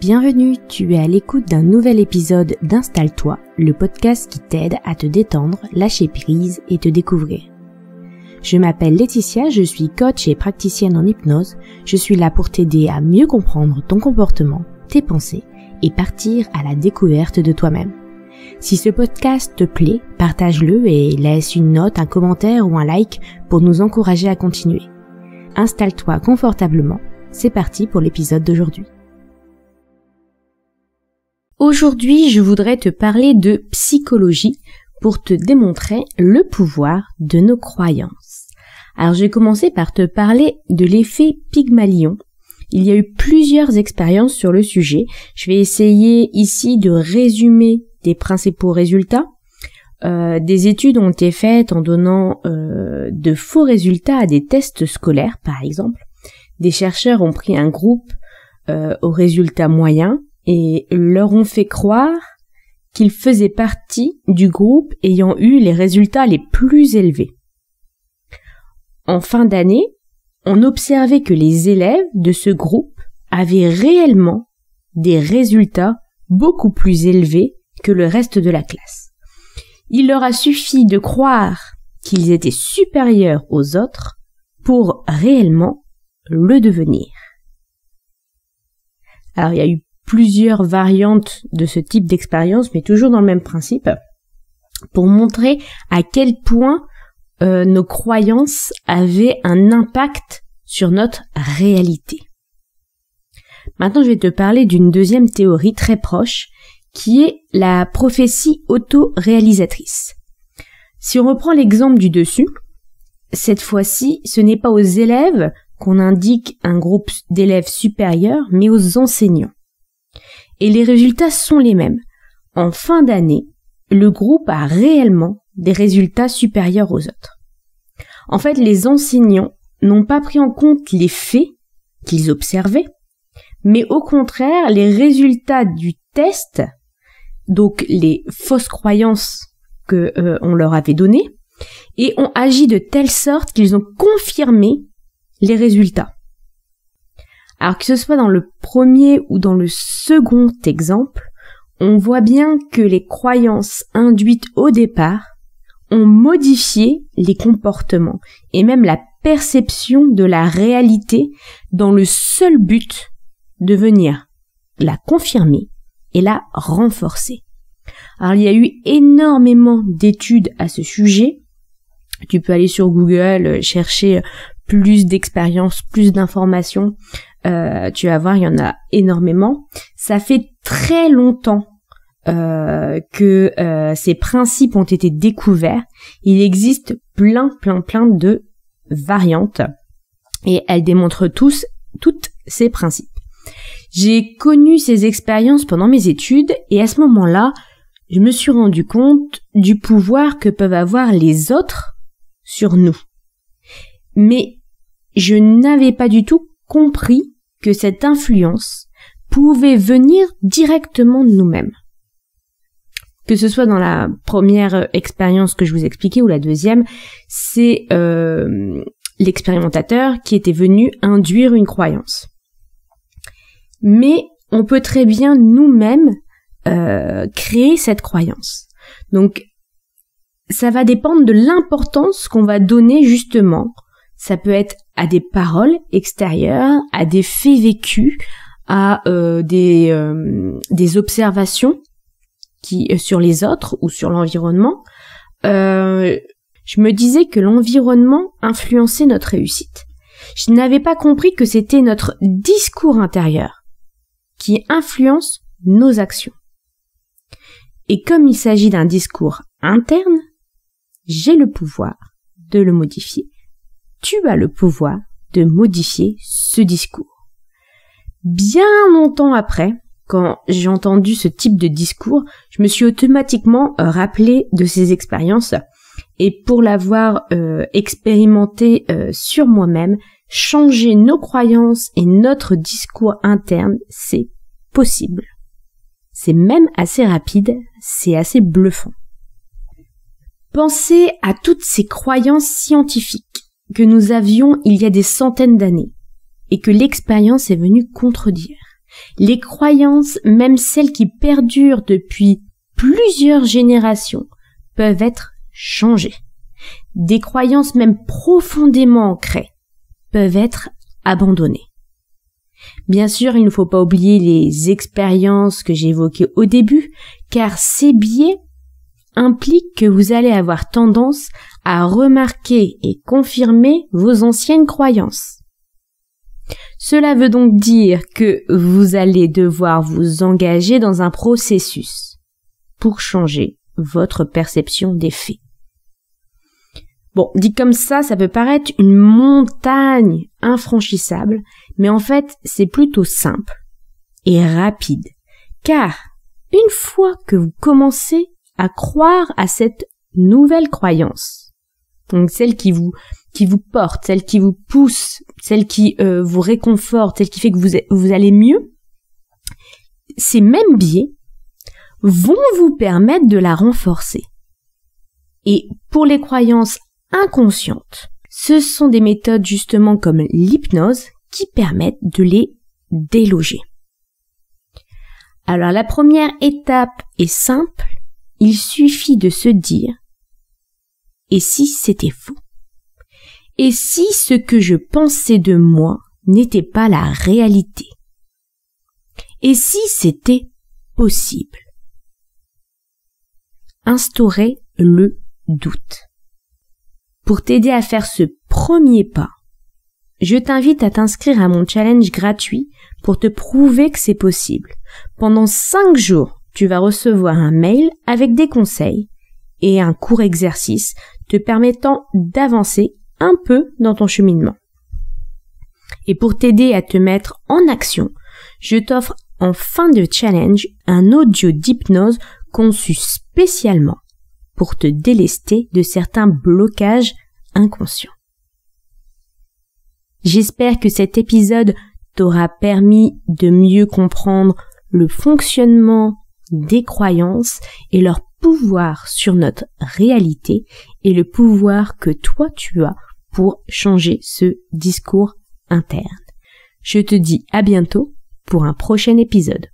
Bienvenue, tu es à l'écoute d'un nouvel épisode d'Installe-toi, le podcast qui t'aide à te détendre, lâcher prise et te découvrir. Je m'appelle Laetitia, je suis coach et praticienne en hypnose. Je suis là pour t'aider à mieux comprendre ton comportement, tes pensées et partir à la découverte de toi-même. Si ce podcast te plaît, partage-le et laisse une note, un commentaire ou un like pour nous encourager à continuer. Installe-toi confortablement. C'est parti pour l'épisode d'aujourd'hui. Aujourd'hui, je voudrais te parler de psychologie pour te démontrer le pouvoir de nos croyances. Alors, je vais commencer par te parler de l'effet Pygmalion. Il y a eu plusieurs expériences sur le sujet. Je vais essayer ici de résumer des principaux résultats. Euh, des études ont été faites en donnant euh, de faux résultats à des tests scolaires, par exemple. Des chercheurs ont pris un groupe euh, aux résultats moyens et leur ont fait croire qu'ils faisaient partie du groupe ayant eu les résultats les plus élevés. En fin d'année, on observait que les élèves de ce groupe avaient réellement des résultats beaucoup plus élevés que le reste de la classe. Il leur a suffi de croire qu'ils étaient supérieurs aux autres pour réellement le devenir. Alors il y a eu plusieurs variantes de ce type d'expérience, mais toujours dans le même principe, pour montrer à quel point euh, nos croyances avaient un impact sur notre réalité. Maintenant, je vais te parler d'une deuxième théorie très proche, qui est la prophétie auto-réalisatrice. Si on reprend l'exemple du dessus, cette fois-ci, ce n'est pas aux élèves qu'on indique un groupe d'élèves supérieurs, mais aux enseignants et les résultats sont les mêmes. En fin d'année, le groupe a réellement des résultats supérieurs aux autres. En fait, les enseignants n'ont pas pris en compte les faits qu'ils observaient, mais au contraire les résultats du test, donc les fausses croyances que euh, on leur avait données, et ont agi de telle sorte qu'ils ont confirmé les résultats. Alors que ce soit dans le premier ou dans le second exemple, on voit bien que les croyances induites au départ ont modifié les comportements et même la perception de la réalité dans le seul but de venir la confirmer et la renforcer. Alors il y a eu énormément d'études à ce sujet. Tu peux aller sur Google, euh, chercher euh, plus d'expériences, plus d'informations euh, tu vas voir, il y en a énormément. Ça fait très longtemps euh, que euh, ces principes ont été découverts. Il existe plein, plein, plein de variantes et elles démontrent tous, toutes ces principes. J'ai connu ces expériences pendant mes études et à ce moment-là, je me suis rendu compte du pouvoir que peuvent avoir les autres sur nous. Mais je n'avais pas du tout compris que cette influence pouvait venir directement de nous-mêmes. Que ce soit dans la première euh, expérience que je vous expliquais ou la deuxième, c'est euh, l'expérimentateur qui était venu induire une croyance. Mais on peut très bien nous-mêmes euh, créer cette croyance. Donc ça va dépendre de l'importance qu'on va donner justement ça peut être à des paroles extérieures, à des faits vécus, à euh, des, euh, des observations qui euh, sur les autres ou sur l'environnement. je me disais que l'environnement influençait notre réussite. Je n'avais pas compris que c'était notre discours intérieur qui influence nos actions. Et comme il s'agit d'un discours interne, j'ai le pouvoir de le modifier tu as le pouvoir de modifier ce discours. Bien longtemps après, quand j'ai entendu ce type de discours, je me suis automatiquement euh, rappelé de ces expériences et pour l'avoir euh, expérimenté euh, sur moi-même, changer nos croyances et notre discours interne, c'est possible. C'est même assez rapide, c'est assez bluffant. Pensez à toutes ces croyances scientifiques que nous avions il y a des centaines d'années, et que l'expérience est venue contredire. Les croyances, même celles qui perdurent depuis plusieurs générations, peuvent être changées. Des croyances même profondément ancrées peuvent être abandonnées. Bien sûr, il ne faut pas oublier les expériences que j'évoquais au début, car ces biais implique que vous allez avoir tendance à remarquer et confirmer vos anciennes croyances. Cela veut donc dire que vous allez devoir vous engager dans un processus pour changer votre perception des faits. Bon, dit comme ça, ça peut paraître une montagne infranchissable, mais en fait, c'est plutôt simple et rapide. Car une fois que vous commencez à croire à cette nouvelle croyance. Donc celle qui vous qui vous porte, celle qui vous pousse, celle qui euh, vous réconforte, celle qui fait que vous vous allez mieux. Ces mêmes biais vont vous permettre de la renforcer. Et pour les croyances inconscientes, ce sont des méthodes justement comme l'hypnose qui permettent de les déloger. Alors la première étape est simple, il suffit de se dire et si c'était faux Et si ce que je pensais de moi n'était pas la réalité Et si c'était possible Instaurer le doute. Pour t'aider à faire ce premier pas, je t'invite à t'inscrire à mon challenge gratuit pour te prouver que c'est possible. Pendant 5 jours, tu vas recevoir un mail avec des conseils et un court exercice te permettant d'avancer un peu dans ton cheminement. Et pour t'aider à te mettre en action, je t'offre en fin de challenge un audio d'hypnose conçu spécialement pour te délester de certains blocages inconscients. J'espère que cet épisode t'aura permis de mieux comprendre le fonctionnement des croyances et leur pouvoir sur notre réalité et le pouvoir que toi tu as pour changer ce discours interne. Je te dis à bientôt pour un prochain épisode.